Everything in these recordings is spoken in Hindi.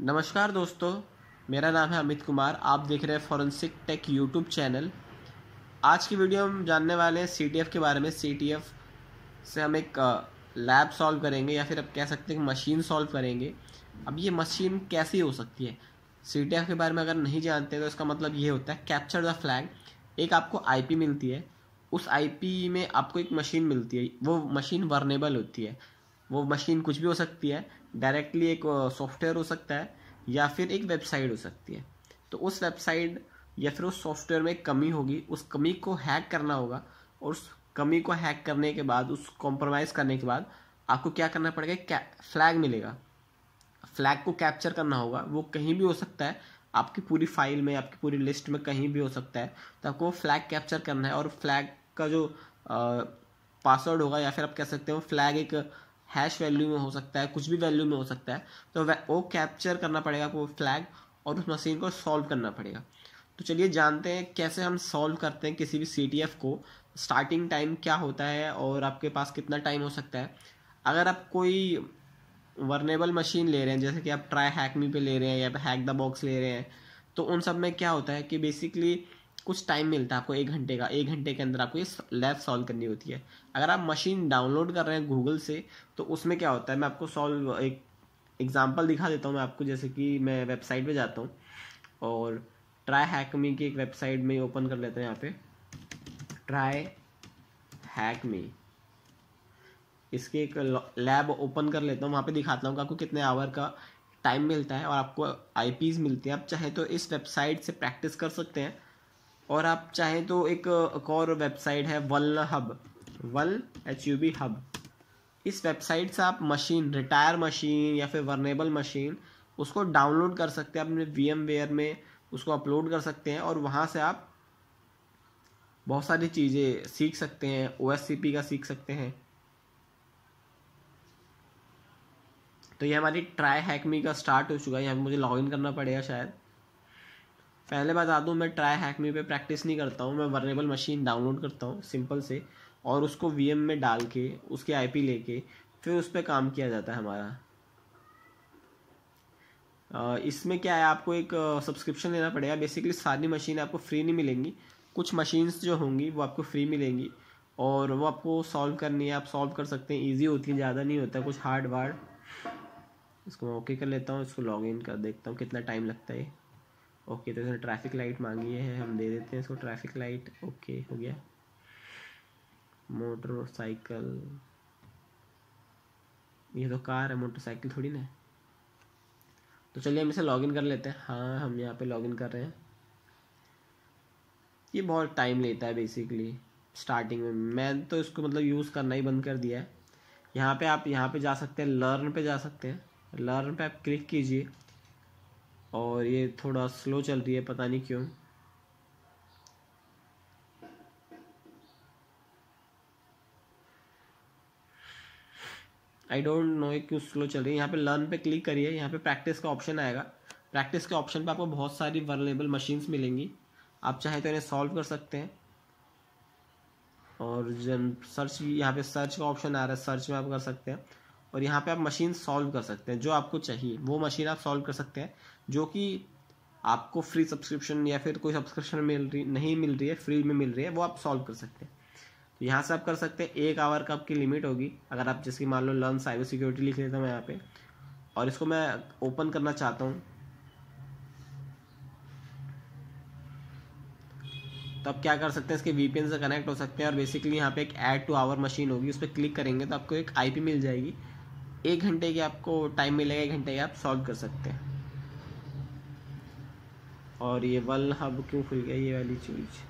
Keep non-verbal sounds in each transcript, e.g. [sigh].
नमस्कार दोस्तों मेरा नाम है अमित कुमार आप देख रहे हैं फॉरेंसिक टेक यूट्यूब चैनल आज की वीडियो हम जानने वाले हैं सी के बारे में सी से हम एक लैब सॉल्व करेंगे या फिर आप कह सकते हैं मशीन सॉल्व करेंगे अब ये मशीन कैसी हो सकती है सी के बारे में अगर नहीं जानते तो इसका मतलब ये होता है कैप्चर द फ्लैग एक आपको आई मिलती है उस आई में आपको एक मशीन मिलती है वो मशीन वर्नेबल होती है वो मशीन कुछ भी हो सकती है डायरेक्टली एक सॉफ्टवेयर हो सकता है या फिर एक वेबसाइट हो सकती है तो उस वेबसाइट या फिर उस सॉफ्टवेयर में कमी होगी उस कमी को हैक करना होगा और उस कमी को हैक करने के बाद उस कॉम्प्रोमाइज़ करने के बाद आपको क्या करना पड़ेगा फ्लैग मिलेगा फ्लैग को कैप्चर करना होगा वो कहीं भी हो सकता है आपकी पूरी फाइल में आपकी पूरी लिस्ट में कहीं भी हो सकता है तो आपको फ्लैग कैप्चर करना है और फ्लैग का जो पासवर्ड होगा या फिर आप कह सकते हो फ्लैग एक हैश वैल्यू में हो सकता है कुछ भी वैल्यू में हो सकता है तो वो कैप्चर करना पड़ेगा आपको फ्लैग और उस मशीन को सॉल्व करना पड़ेगा तो चलिए जानते हैं कैसे हम सॉल्व करते हैं किसी भी सी को स्टार्टिंग टाइम क्या होता है और आपके पास कितना टाइम हो सकता है अगर आप कोई वर्नेबल मशीन ले रहे हैं जैसे कि आप ट्राई हैकमी पे ले रहे हैं या हैक द बॉक्स ले रहे हैं तो उन सब में क्या होता है कि बेसिकली कुछ टाइम मिलता है आपको एक घंटे का एक घंटे के अंदर आपको ये लैब सॉल्व करनी होती है अगर आप मशीन डाउनलोड कर रहे हैं गूगल से तो उसमें क्या होता है मैं आपको सॉल्व एक एग्जाम्पल दिखा देता हूँ मैं आपको जैसे कि मैं वेबसाइट पर जाता हूँ और ट्राई हैक मी की एक वेबसाइट में ओपन कर लेते हैं यहाँ पे ट्राई हैक मी इसकी एक लैब ओपन कर लेता हूँ वहाँ पे दिखाता हूँ कि आपको कितने आवर का टाइम मिलता है और आपको आईपीज मिलती हैं आप चाहे तो इस वेबसाइट से प्रैक्टिस कर सकते हैं और आप चाहे तो एक, एक और वेबसाइट है VulnHub vuln H U B hub इस वेबसाइट से आप मशीन रिटायर मशीन या फिर वर्नेबल मशीन उसको डाउनलोड कर सकते हैं अपने वी एम वेयर में उसको अपलोड कर सकते हैं और वहाँ से आप बहुत सारी चीज़ें सीख सकते हैं ओ का सीख सकते हैं तो ये हमारी ट्राई हैकमी का स्टार्ट हो चुका है यहाँ मुझे लॉगिन करना पड़ेगा शायद पहले बता दूँ मैं ट्राई हैक पे प्रैक्टिस नहीं करता हूँ मैं वर्नेबल मशीन डाउनलोड करता हूँ सिंपल से और उसको वी में डाल के उसके आई लेके फिर उस पर काम किया जाता है हमारा इसमें क्या है आपको एक सब्सक्रिप्शन लेना पड़ेगा बेसिकली सारी मशीन आपको फ्री नहीं मिलेंगी कुछ मशीन्स जो होंगी वो आपको फ्री मिलेंगी और वो आपको सॉल्व करनी है आप सॉल्व कर सकते हैं इजी होती है ज़्यादा नहीं होता कुछ हार्ड वार्ड इसको मैं ओके कर लेता हूँ इसको लॉग इन कर देखता हूँ कितना टाइम लगता है ओके तो इसने ट्रैफिक लाइट मांगी है हम दे देते हैं इसको ट्रैफिक लाइट ओके हो गया मोटरसाइकिल ये तो कार है मोटरसाइकिल थोड़ी ना तो चलिए हम इसे लॉगिन कर लेते हैं हाँ हम यहाँ पे लॉगिन कर रहे हैं ये बहुत टाइम लेता है बेसिकली स्टार्टिंग में मैं तो इसको मतलब यूज़ करना ही बंद कर दिया है यहाँ पे आप यहाँ पे जा सकते हैं लर्न पे जा सकते हैं लर्न पे आप क्लिक कीजिए और ये थोड़ा स्लो चल रही है पता नहीं क्यों आई डोंट नो क्यों स्लो चल रही है यहाँ पे लर्न पे क्लिक करिए यहाँ पे प्रैक्टिस का ऑप्शन आएगा प्रैक्टिस के ऑप्शन पे आपको बहुत सारी वर्नेबल मशीन्स मिलेंगी आप चाहे तो इन्हें सॉल्व कर सकते हैं और जन सर्च यहाँ पे सर्च का ऑप्शन आ रहा है सर्च में आप कर सकते हैं और यहाँ पे आप मशीन सॉल्व कर सकते हैं जो आपको चाहिए वो मशीन आप सॉल्व कर सकते हैं जो कि आपको फ्री सब्सक्रिप्शन या फिर कोई सब्सक्रिप्शन मिल रही नहीं मिल रही है फ्री में मिल रही है वो आप सॉल्व कर सकते हैं तो यहाँ से आप कर सकते हैं एक आवर का आपकी लिमिट होगी अगर आप जैसे मान लो लर्न साइबर सिक्योरिटी लिख लेता हूँ यहाँ पे और इसको मैं ओपन करना चाहता हूँ तो आप क्या कर सकते हैं इसके वीपीएन से कनेक्ट हो सकते हैं और बेसिकली यहाँ पे एक ऐड टू आवर मशीन होगी उस पर क्लिक करेंगे तो आपको एक आईपी मिल जाएगी एक घंटे की आपको टाइम मिलेगा एक घंटे की आप सॉल्व कर सकते हैं और ये वल हब क्यों खुल गया ये वाली चीज़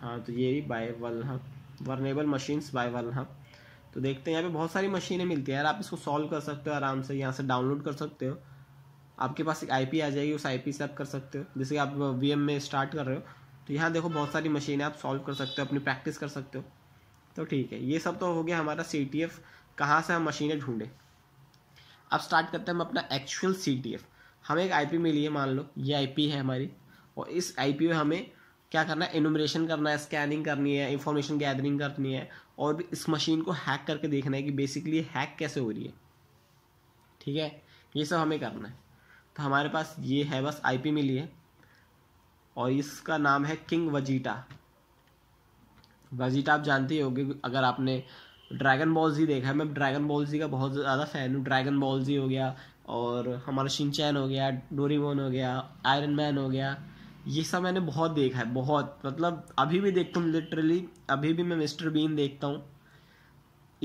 हाँ तो ये भी by VulnHub vulnerable machines by VulnHub तो देखते हैं यहाँ पे बहुत सारी मशीनें मिलती है यार आप इसको सॉल्व कर सकते हो आराम से यहाँ से डाउनलोड कर सकते हो आपके पास एक आईपी आ जाएगी उस आईपी से आप कर सकते हो जैसे आप वी में स्टार्ट कर रहे हो तो यहाँ देखो बहुत सारी मशीनें आप सॉल्व कर सकते हो अपनी प्रैक्टिस कर सकते हो तो ठीक है ये सब तो हो गया हमारा सी टी एफ कहाँ से हम मशीनें ढूंढें अब स्टार्ट करते हैं हम अपना एक्चुअल सी टी एफ हमें एक आई पी मिली है मान लो ये आई पी है हमारी और इस आई पी में हमें क्या करना है एनुमरेशन करना है स्कैनिंग करनी है इंफॉर्मेशन गैदरिंग करनी है और भी इस मशीन को हैक करके देखना है कि बेसिकली हैक कैसे हो रही है ठीक है ये सब हमें करना है तो हमारे पास ये है बस आईपी मिली है और इसका नाम है किंग वजीटा वजीटा आप जानते ही होंगे अगर आपने ड्रैगन बॉल जी देखा है मैं ड्रैगन बॉल जी का बहुत ज़्यादा फ़ैन हूँ ड्रैगन बॉल जी हो गया और हमारा शिनचैन हो गया डोरीमोन हो गया आयरन मैन हो गया ये सब मैंने बहुत देखा है बहुत मतलब अभी भी देखता हूँ लिटरली अभी भी मैं मिस्टर बीन देखता हूँ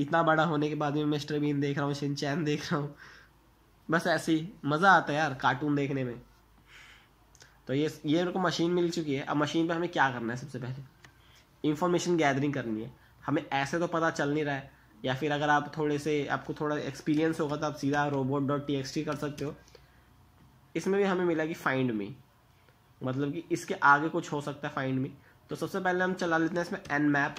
इतना बड़ा होने के बाद भी मिस्टर बीन देख रहा हूँ शिनचैन देख रहा हूँ बस ऐसे ही मज़ा आता है यार कार्टून देखने में तो ये ये मेरे को मशीन मिल चुकी है अब मशीन पे हमें क्या करना है सबसे पहले इंफॉर्मेशन गैदरिंग करनी है हमें ऐसे तो पता चल नहीं रहा है या फिर अगर आप थोड़े से आपको थोड़ा एक्सपीरियंस होगा तो आप सीधा रोबोट डॉट टी कर सकते हो इसमें भी हमें मिला कि फाइंड मी मतलब कि इसके आगे कुछ हो सकता है फाइंड में तो सबसे पहले हम चला लेते हैं इसमें एन मैप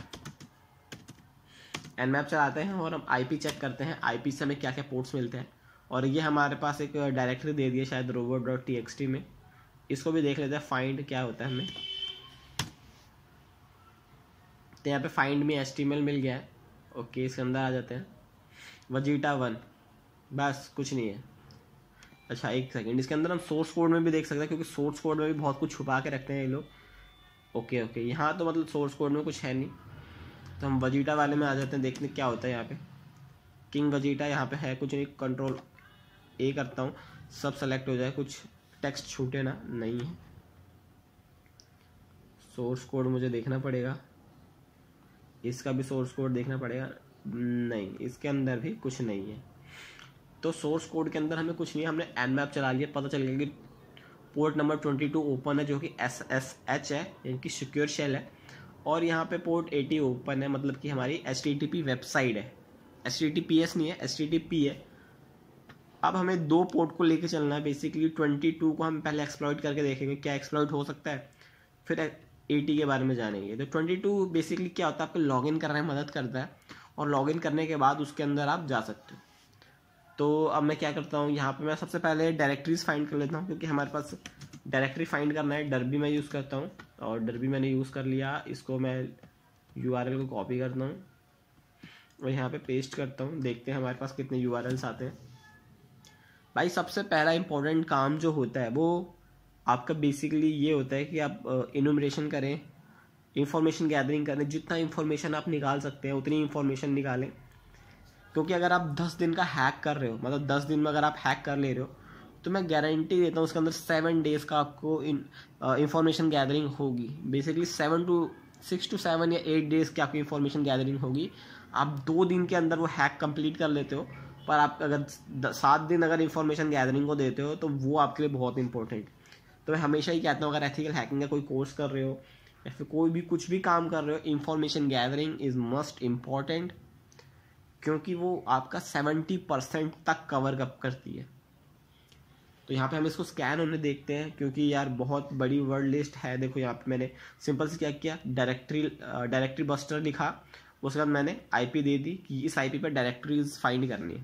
एन मैप चलाते हैं और हम आईपी चेक करते हैं आईपी से हमें क्या क्या पोर्ट्स मिलते हैं और ये हमारे पास एक डायरेक्टरी दे दी है शायद robot dot T X T में इसको भी देख लेते हैं फाइंड क्या होता है हमें तो यहाँ पे फाइंड में एस मिल गया है ओके इसके अंदर आ जाते हैं वजीटा वन बस कुछ नहीं है अच्छा एक सेकेंड इसके अंदर हम सोर्स कोड में भी देख सकते हैं क्योंकि सोर्स कोड में भी बहुत कुछ छुपा के रखते हैं ये लोग ओके ओके यहाँ तो मतलब सोर्स कोड में कुछ है नहीं तो हम वजीटा वाले में आ जाते हैं देखने क्या होता है यहाँ पे किंग वजीटा यहाँ पे है कुछ नहीं कंट्रोल ए करता हूँ सब सेलेक्ट हो जाए कुछ टेक्स्ट छूटे ना नहीं है सोर्स कोड मुझे देखना पड़ेगा इसका भी सोर्स कोड देखना पड़ेगा नहीं इसके अंदर भी कुछ नहीं है तो सोर्स कोड के अंदर हमें कुछ नहीं हमने एन मैप चला लिया पता चल गया कि port number twenty two open है जो कि एस एस एच है यानी कि सिक्योर शेल है और यहाँ पे पोर्ट एटी ओपन है मतलब कि हमारी S T T P website है S T T P S नहीं है एस टी टी पी है अब हमें दो पोर्ट को लेके चलना है बेसिकली ट्वेंटी टू को हम पहले एक्सप्लॉइट करके देखेंगे क्या एक्सप्लॉइट हो सकता है फिर एटी के बारे में जानेंगे तो ट्वेंटी टू बेसिकली क्या होता है आपको लॉगिन करने में मदद करता है और लॉगिन करने के बाद उसके अंदर आप जा सकते हो तो अब मैं क्या करता हूँ यहाँ पे मैं सबसे पहले डायरेक्टरीज फाइंड कर लेता हूँ क्योंकि हमारे पास डायरेक्टरी फाइंड करना है डरबी मैं यूज़ करता हूँ और डरबी मैंने यूज़ कर लिया इसको मैं यू को कॉपी करता हूँ और यहाँ पे पेस्ट करता हूँ देखते हैं हमारे पास कितने यू आते हैं भाई सबसे पहला इम्पोर्टेंट काम जो होता है वो आपका बेसिकली ये होता है कि आप इनोमरेशन करें इंफॉर्मेशन गैदरिंग करें जितना इन्फॉर्मेशन आप निकाल सकते हैं उतनी इन्फॉर्मेशन निकालें क्योंकि अगर आप दस दिन का हैक कर रहे हो मतलब दस दिन में अगर आप हैक कर ले रहे हो तो मैं गारंटी देता हूँ उसके अंदर सेवन डेज़ का आपको इंफॉर्मेशन गैदरिंग uh, होगी basically seven to six to seven या एट डेज़ की आपकी इंफॉर्मेशन गैदरिंग होगी आप दो दिन के अंदर वो हैक कंप्लीट कर लेते हो पर आप अगर सात दिन अगर इन्फॉर्मेशन गैदरिंग को देते हो तो वो आपके लिए बहुत इंपॉर्टेंट तो मैं हमेशा ही कहता हूँ अगर एथिकल हैकिंग का कोई कोर्स कर रहे हो या फिर कोई भी कुछ भी काम कर रहे हो information gathering is must important क्योंकि वो आपका सेवेंटी परसेंट तक कवर अप करती है तो यहाँ पे हम इसको स्कैन होने देखते हैं क्योंकि यार बहुत बड़ी वर्ड लिस्ट है देखो यहाँ पे मैंने सिंपल से क्या किया डायरेक्टरी डायरेक्टरी बस्टर लिखा उसके बाद मैंने आईपी दे दी कि इस आईपी पर डायरेक्टरीज फाइंड करनी है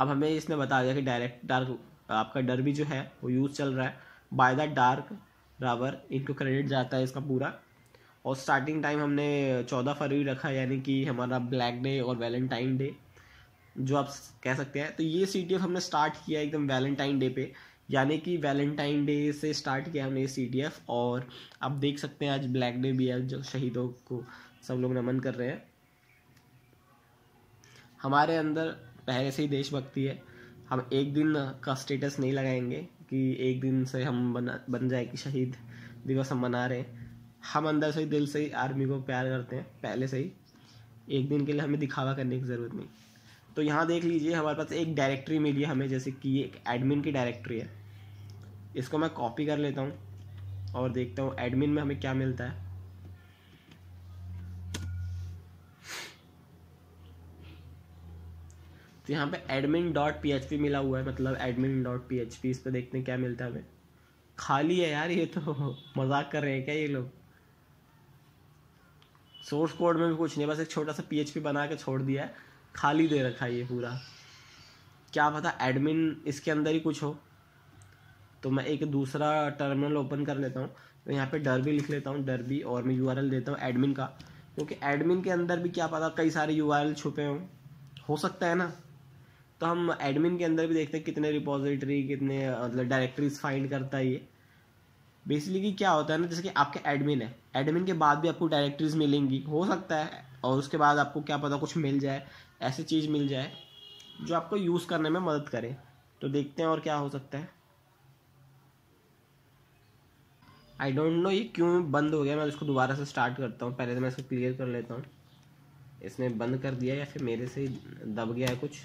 अब हमें इसने बता दिया कि डायरेक्ट डार्क आपका डर भी जो है वो यूज़ चल रहा है बाय द डार्क रावर इनको क्रेडिट जाता है इसका पूरा और स्टार्टिंग टाइम हमने चौदह फरवरी रखा यानी कि हमारा ब्लैक डे और वैलेंटाइन डे जो आप कह सकते हैं तो ये सी हमने स्टार्ट किया एकदम वैलेंटाइन डे पे यानी कि वैलेंटाइन डे से स्टार्ट किया हमने ये सी और आप देख सकते हैं आज ब्लैक डे भी है जो शहीदों को सब लोग नमन कर रहे हैं हमारे अंदर पहले से ही देशभक्ति है हम एक दिन का स्टेटस नहीं लगाएंगे कि एक दिन से हम बना बन जाए कि शहीद दिवस हम मना रहे हैं हम अंदर से ही दिल से ही आर्मी को प्यार करते हैं पहले से ही एक दिन के लिए हमें दिखावा करने की ज़रूरत नहीं तो यहाँ देख लीजिए हमारे पास एक डायरेक्टरी मिली है हमें जैसे कि एक एडमिन की डायरेक्टरी है इसको मैं कॉपी कर लेता हूँ और देखता हूँ एडमिन में हमें क्या मिलता है तो यहाँ पे admin dot P H P मिला हुआ है मतलब admin dot P H P इस पर देखते हैं क्या मिलता है हमें खाली है यार ये तो [laughs] मजाक कर रहे हैं क्या ये लोग सोर्स कोड में भी कुछ नहीं बस एक छोटा सा पीएचपी बना के छोड़ दिया है खाली दे रखा है ये पूरा क्या पता एडमिन इसके अंदर ही कुछ हो तो मैं एक दूसरा टर्मिनल ओपन कर लेता हूँ तो यहाँ पे भी लिख लेता हूँ भी और मैं यू देता हूँ एडमिन का क्योंकि एडमिन के अंदर भी क्या पता कई सारे यू छुपे हों हो सकता है ना तो हम एडमिन के अंदर भी देखते हैं कितने रिपोजिटरी कितने मतलब डायरेक्टरीज फाइंड करता है ये बेसिकली क्या होता है ना जैसे कि आपके एडमिन है एडमिन के बाद भी आपको डायरेक्टरीज मिलेंगी हो सकता है और उसके बाद आपको क्या पता कुछ मिल जाए ऐसी चीज़ मिल जाए जो आपको यूज़ करने में मदद करे तो देखते हैं और क्या हो सकता है आई डोंट नो ये क्यों बंद हो गया मैं इसको दोबारा से स्टार्ट करता हूँ पहले तो मैं इसको क्लियर कर लेता हूँ इसने बंद कर दिया या फिर मेरे से दब गया है कुछ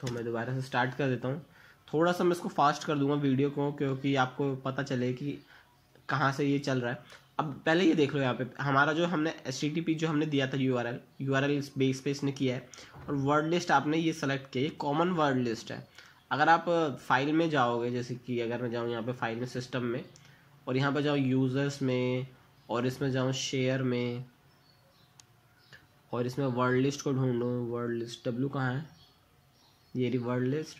तो मैं दोबारा से स्टार्ट कर देता हूँ थोड़ा सा मैं इसको फास्ट कर दूंगा वीडियो को क्योंकि आपको पता चले कि कहाँ से ये चल रहा है अब पहले ये देख लो यहाँ पे हमारा जो हमने एस जो हमने दिया था U R L U R L base पे इसने किया है और वर्ड लिस्ट आपने ये सेलेक्ट किया ये कॉमन वर्ड लिस्ट है अगर आप फाइल में जाओगे जैसे कि अगर मैं जाऊँ यहाँ पे फाइल में सिस्टम में और यहाँ पर जाऊँ यूज़र्स में और इसमें जाऊँ शेयर में और इसमें वर्ड लिस्ट को ढूँढूँ वर्ड लिस्ट डब्ल्यू कहाँ है ये रही वर्ड लिस्ट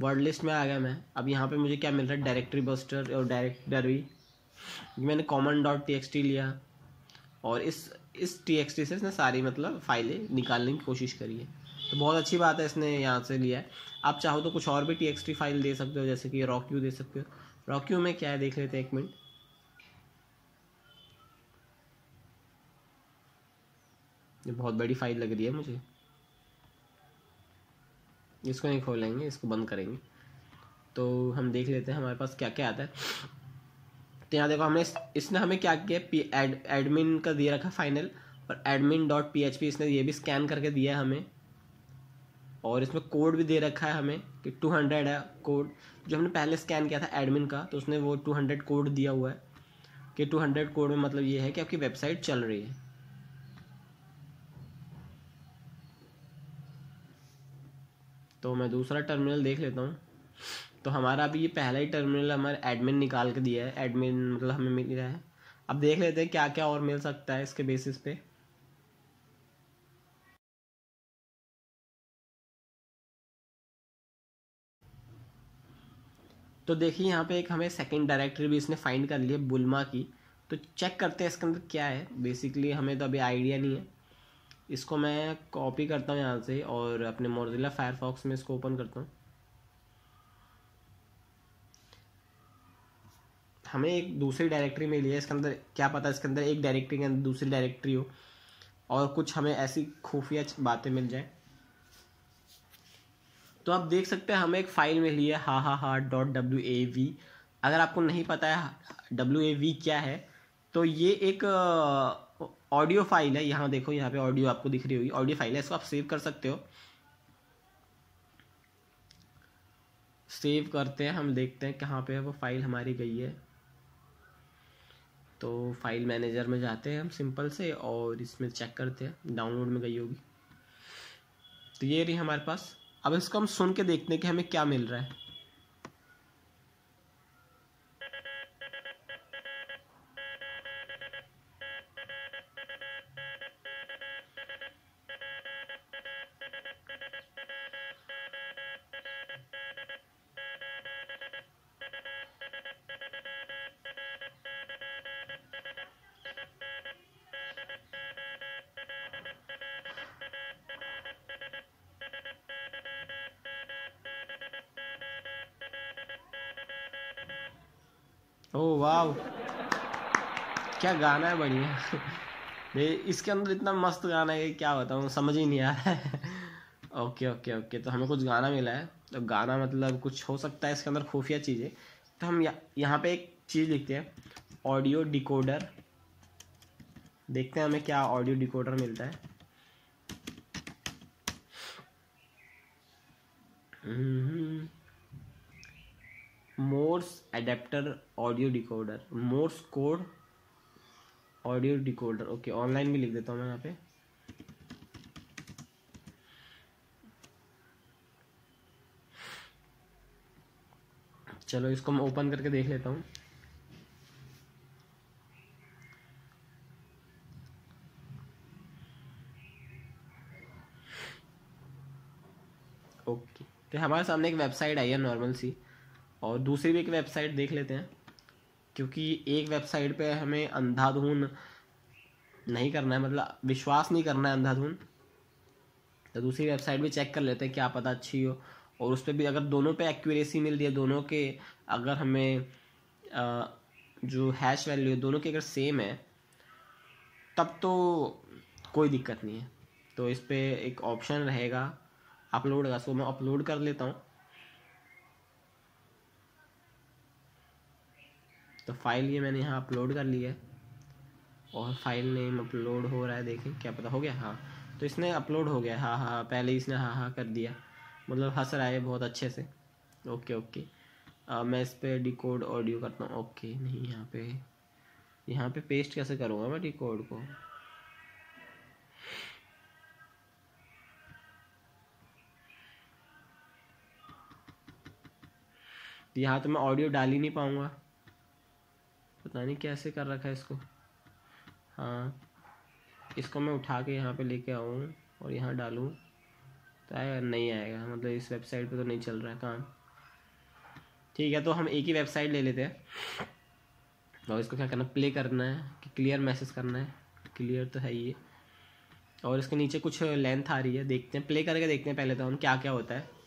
वर्ड लिस्ट में आ गया मैं अब यहाँ पे मुझे क्या मिल रहा है डायरेक्टरी बस्टर और डायरेक्टरी मैंने common dot T X T लिया और इस इस टी एक्स टी से इसने सारी मतलब फाइलें निकालने की कोशिश करी है तो बहुत अच्छी बात है इसने यहाँ से लिया है आप चाहो तो कुछ और भी टी एक्स टी फाइल दे सकते हो जैसे कि रॉक यू दे सकते हो रॉक यू में क्या है देख लेते हैं एक मिनट ये बहुत बड़ी फाइल लग रही है मुझे इसको नहीं खोलेंगे इसको बंद करेंगे तो हम देख लेते हैं हमारे पास क्या क्या आता है तो यहाँ देखो हमने इसने हमें क्या किया पी एड एडमिन का दिया रखा फाइनल और admin dot P H P इसने ये भी स्कैन करके दिया है हमें और इसमें कोड भी दे रखा है हमें कि टू हंड्रेड है कोड जो हमने पहले स्कैन किया था एडमिन का तो उसने वो टू हंड्रेड कोड दिया हुआ है कि टू हंड्रेड कोड में मतलब ये है कि आपकी वेबसाइट चल रही है तो मैं दूसरा टर्मिनल देख लेता हूँ तो हमारा अभी ये पहला ही टर्मिनल हमारे एडमिन निकाल के दिया है एडमिन मतलब हमें मिल रहा है अब देख लेते हैं क्या क्या और मिल सकता है इसके बेसिस पे तो देखिए यहाँ पे एक हमें सेकंड डायरेक्टरी भी इसने फाइंड कर ली है बुलमा की तो चेक करते हैं इसके अंदर क्या है बेसिकली हमें तो अभी आइडिया नहीं है इसको मैं कॉपी करता हूँ यहाँ से और अपने मोरजिला फायरफॉक्स में इसको ओपन करता हूँ हमें एक दूसरी डायरेक्टरी मिली है इसके अंदर क्या पता इसके अंदर एक डायरेक्टरी के अंदर दूसरी डायरेक्टरी हो और कुछ हमें ऐसी खुफिया बातें मिल जाए तो आप देख सकते हैं हमें एक फ़ाइल मिली है हा हा हा डॉट डब्ल्यू ए वी अगर आपको नहीं पता है डब्ल्यू ए वी क्या है तो ये एक ऑडियो फाइल है यहाँ देखो यहाँ पे ऑडियो आपको दिख रही होगी ऑडियो फाइल है इसको आप सेव कर सकते हो सेव करते हैं हम देखते हैं कहाँ पे वो फाइल हमारी गई है तो फाइल मैनेजर में जाते हैं हम सिंपल से और इसमें चेक करते हैं डाउनलोड में गई होगी तो ये रही हमारे पास अब इसको हम सुन के देखते हैं कि हमें क्या मिल रहा है ओ वाह क्या गाना है बढ़िया इसके अंदर इतना मस्त गाना है क्या बताऊँ समझ ही नहीं आ रहा है ओके ओके ओके तो हमें कुछ गाना मिला है तो गाना मतलब कुछ हो सकता है इसके अंदर खुफिया चीज़ें तो हम यह, यहाँ पे एक चीज़ लिखते हैं ऑडियो डिकोडर देखते हैं हमें क्या ऑडियो डिकोडर मिलता है hmm. Morse adapter audio decoder Morse code audio decoder okay online भी लिख देता हूँ मैं यहाँ पे चलो इसको मैं ओपन करके देख लेता हूँ ओके तो हमारे सामने एक वेबसाइट आई है नॉर्मल सी और दूसरी भी एक वेबसाइट देख लेते हैं क्योंकि एक वेबसाइट पे हमें अंधाधुन नहीं करना है मतलब विश्वास नहीं करना है अंधाधुन तो दूसरी वेबसाइट भी चेक कर लेते हैं क्या पता अच्छी हो और उस पर भी अगर दोनों पे एक्यूरेसी मिल रही है दोनों के अगर हमें आ, जो हैश वैल्यू है दोनों के अगर सेम है तब तो कोई दिक्कत नहीं है तो इस पर एक ऑप्शन रहेगा अपलोड का सो मैं अपलोड कर लेता हूँ तो फाइल ये मैंने यहाँ अपलोड कर ली है और फाइल नेम अपलोड हो रहा है देखें क्या पता हो गया हाँ तो इसने अपलोड हो गया हाँ, हाँ हाँ पहले इसने हाँ हाँ कर दिया मतलब हंस रहा है बहुत अच्छे से ओके ओके आ, मैं इस पर डिकोड ऑडियो करता हूँ ओके नहीं यहाँ पे यहाँ पे पेस्ट कैसे करूँगा मैं डिकोड को यहाँ तो मैं ऑडियो डाल ही नहीं पाऊँगा पता नहीं कैसे कर रखा है इसको हाँ इसको मैं उठा के यहाँ पे लेके आऊँ और यहाँ डालूँ तो आएगा नहीं आएगा मतलब इस वेबसाइट पे तो नहीं चल रहा है काम ठीक है तो हम एक ही वेबसाइट ले लेते हैं और इसको क्या करना प्ले करना है कि क्लियर मैसेज करना है क्लियर तो है ये और इसके नीचे कुछ लेंथ आ रही है देखते हैं प्ले करके देखते हैं पहले तो हम क्या क्या होता है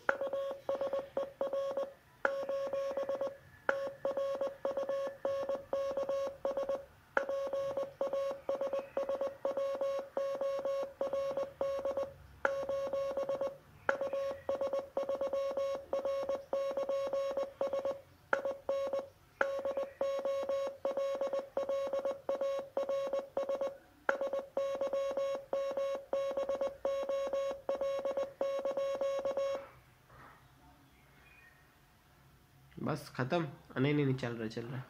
बस ख़त्म नहीं नहीं नहीं चल रहा चल रहा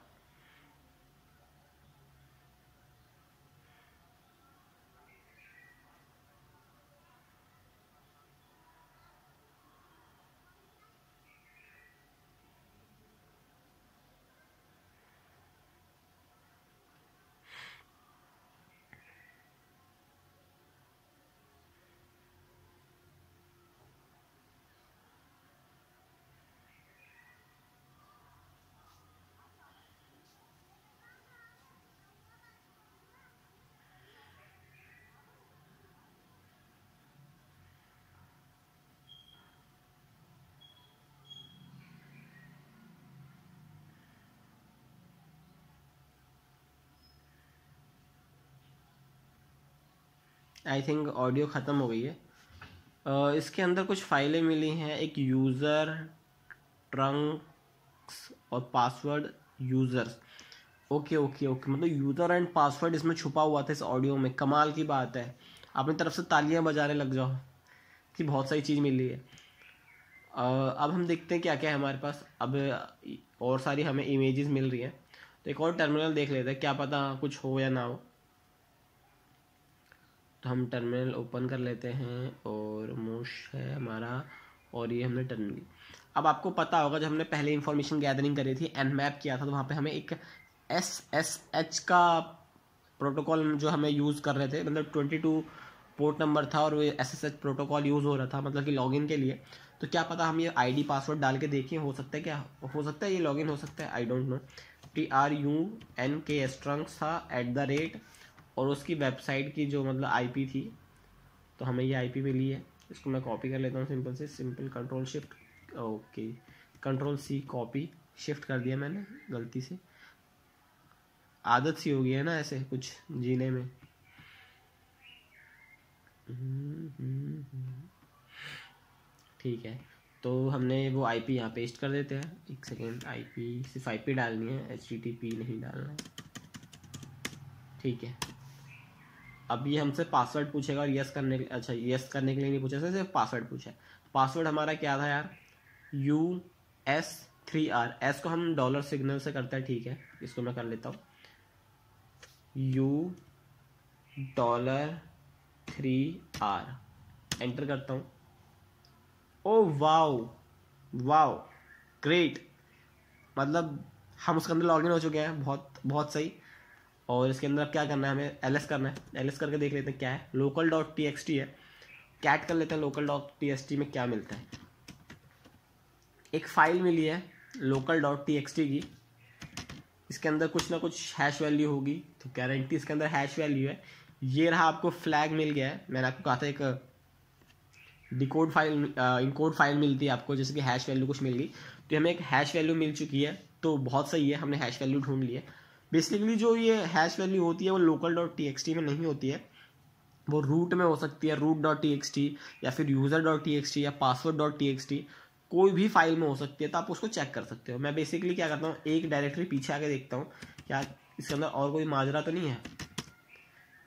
आई थिंक ऑडियो ख़त्म हो गई है uh, इसके अंदर कुछ फाइलें मिली हैं एक यूज़र ट्रंक्स और password users okay okay okay मतलब यूज़र एंड पासवर्ड इसमें छुपा हुआ था इस ऑडियो में कमाल की बात है अपनी तरफ से तालियां बजाने लग जाओ कि बहुत सारी चीज़ मिली है अब हम देखते हैं क्या क्या है हमारे पास अब और सारी हमें इमेजेस मिल रही हैं तो एक और टर्मिनल देख लेते हैं क्या पता कुछ हो या ना हो तो हम टर्मिनल ओपन कर लेते हैं और मोश है हमारा और ये हमने टर्मिनल अब आपको पता होगा जब हमने पहले इंफॉर्मेशन गैदरिंग करी थी एन मैप किया था तो वहाँ पे हमें एक एस एस एच का प्रोटोकॉल जो हमें यूज़ कर रहे थे मतलब ट्वेंटी टू पोर्ट नंबर था और वो S S H protocol use हो रहा था मतलब कि लॉगिन के लिए तो क्या पता हम ये आईडी पासवर्ड डाल के देखें हो सकता है क्या हो सकता है ये लॉगिन हो सकता है I don't know T R U N K एस्ट्रंक्स था एट द रेट और उसकी वेबसाइट की जो मतलब आईपी थी तो हमें ये आईपी मिली है इसको मैं कॉपी कर लेता हूँ सिंपल से simple control shift okay control C copy shift कर दिया मैंने गलती से आदत सी हो गई है ना ऐसे कुछ जीने में ठीक है तो हमने वो आई पी यहाँ पेस्ट कर देते हैं एक सेकेंड आई पी सिर्फ आई पी डालनी है एच डी टी पी नहीं डालना है ठीक है अब ये हमसे पासवर्ड पूछेगा और यस करने के अच्छा यस करने के लिए नहीं पूछा सिर्फ पासवर्ड पूछा पासवर्ड हमारा क्या था यार U S three R S को हम डॉलर सिग्नल से करते हैं ठीक है इसको मैं कर लेता हूँ U dollar three R enter करता हूँ ओ वाओ वाओ ग्रेट मतलब हम उसके अंदर लॉगिन हो चुके हैं बहुत बहुत सही और इसके अंदर अब क्या करना है हमें एल करना है एल करके देख लेते हैं क्या है local dot T X T है कैट कर लेते हैं local dot T X T में क्या मिलता है एक फाइल मिली है local dot T X T की इसके अंदर कुछ ना कुछ हैश वैल्यू होगी तो गारंटी इसके अंदर हैश वैल्यू है ये रहा आपको फ्लैग मिल गया है मैंने आपको कहा था एक डिकोड फाइल इनकोड फाइल मिलती है आपको जैसे कि हैश वैल्यू कुछ मिल गई तो हमें एक हैश वैल्यू मिल चुकी है तो बहुत सही है हमने हैश वैल्यू ढूंढ लिया है बेसिकली जो ये हैश वैल्यू होती है वो local dot T X T में नहीं होती है वो रूट में हो सकती है root dot T X T या फिर user dot T X T या password dot T X T कोई भी फाइल में हो सकती है तो आप उसको चेक कर सकते हो मैं बेसिकली क्या करता हूँ एक डायरेक्टरी पीछे आके देखता हूँ क्या इसके अंदर और कोई माजरा तो नहीं है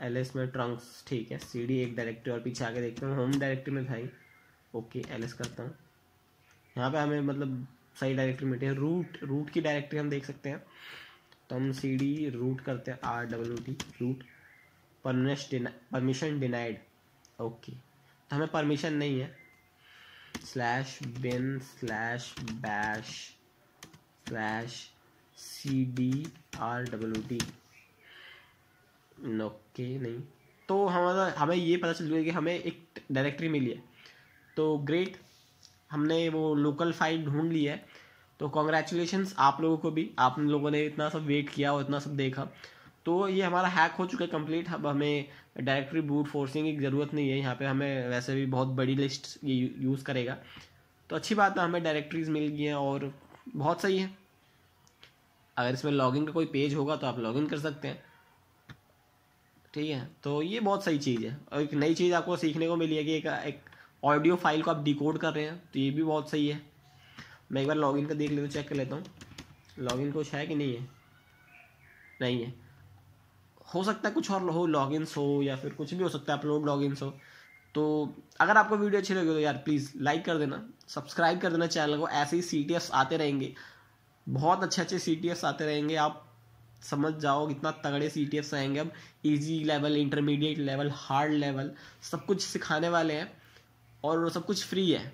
एल एस में ट्रंक्स ठीक है सी डी एक डायरेक्टरी और पीछे आके देखता हूँ होम डायरेक्टरी में भाई ओके एल एस करता हूँ यहाँ पे हमें मतलब सही डायरेक्टरी मिली है रूट रूट की डायरेक्टरी हम देख सकते हैं तो हम सी डी रूट करते हैं R W T root permission denied okay तो हमें परमिशन नहीं है slash bin slash bash slash C D R W T okay नहीं तो हमारा हमें ये पता चल गया कि हमें एक डायरेक्टरी मिली है तो ग्रेट हमने वो लोकल फाइल ढूंढ ली है तो कॉन्ग्रेचुलेशन आप लोगों को भी आप लोगों ने इतना सब वेट किया और इतना सब देखा तो ये हमारा हैक हो चुका है कम्प्लीट अब हमें डायरेक्टरी बूट फोर्सिंग की ज़रूरत नहीं है यहाँ पे हमें वैसे भी बहुत बड़ी लिस्ट यूज़ करेगा तो अच्छी बात है हमें डायरेक्टरीज मिल गई हैं और बहुत सही है अगर इसमें लॉगिन का कोई पेज होगा तो आप लॉगिन कर सकते हैं ठीक है तो ये बहुत सही चीज़ है और एक नई चीज़ आपको सीखने को मिली है कि एक, एक ऑडियो फाइल को आप डिकोड कर रहे हैं तो ये भी बहुत सही है मैं एक बार लॉगिन का देख लेता हूँ चेक कर लेता हूँ लॉगिन कुछ है कि नहीं है नहीं है हो सकता है कुछ और हो इन्स हो या फिर कुछ भी हो सकता है अपलोड लॉगिन्स हो तो अगर आपको वीडियो अच्छी लगी तो यार प्लीज़ लाइक कर देना सब्सक्राइब कर देना चैनल को ऐसे ही सी आते रहेंगे बहुत अच्छे अच्छे सी आते रहेंगे आप समझ जाओ कितना तगड़े सी टी आएंगे अब easy level intermediate level hard level सब कुछ सिखाने वाले हैं और सब कुछ फ्री है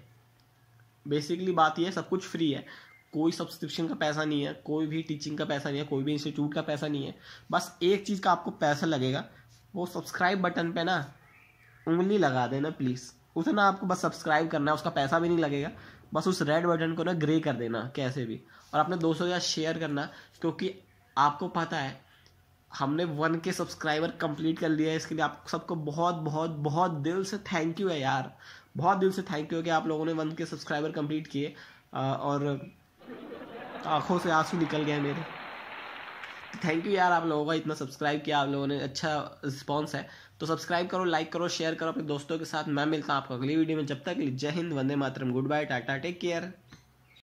बेसिकली बात यह है सब कुछ फ्री है कोई सब्सक्रिप्शन का पैसा नहीं है कोई भी टीचिंग का पैसा नहीं है कोई भी इंस्टीट्यूट का पैसा नहीं है बस एक चीज़ का आपको पैसा लगेगा वो सब्सक्राइब बटन पे ना उंगली लगा देना प्लीज़ उसे ना आपको बस सब्सक्राइब करना है उसका पैसा भी नहीं लगेगा बस उस रेड बटन को ना ग्रे कर देना कैसे भी और अपने दोस्तों के साथ शेयर करना क्योंकि आपको पता है हमने वन के सब्सक्राइबर कंप्लीट कर लिया है इसके लिए आप सबको बहुत बहुत बहुत दिल से थैंक यू है यार बहुत दिल से थैंक यू कि आप लोगों ने वन के सब्सक्राइबर कंप्लीट किए और आंखों से आंसू निकल गए मेरे थैंक यू यार आप लोगों का इतना सब्सक्राइब किया आप लोगों ने अच्छा रिस्पॉन्स है तो सब्सक्राइब करो लाइक करो शेयर करो अपने दोस्तों के साथ मैं मिलता हूँ आपको अगली वीडियो में जब तक Jai Hind Vande Mataram good bye tata take care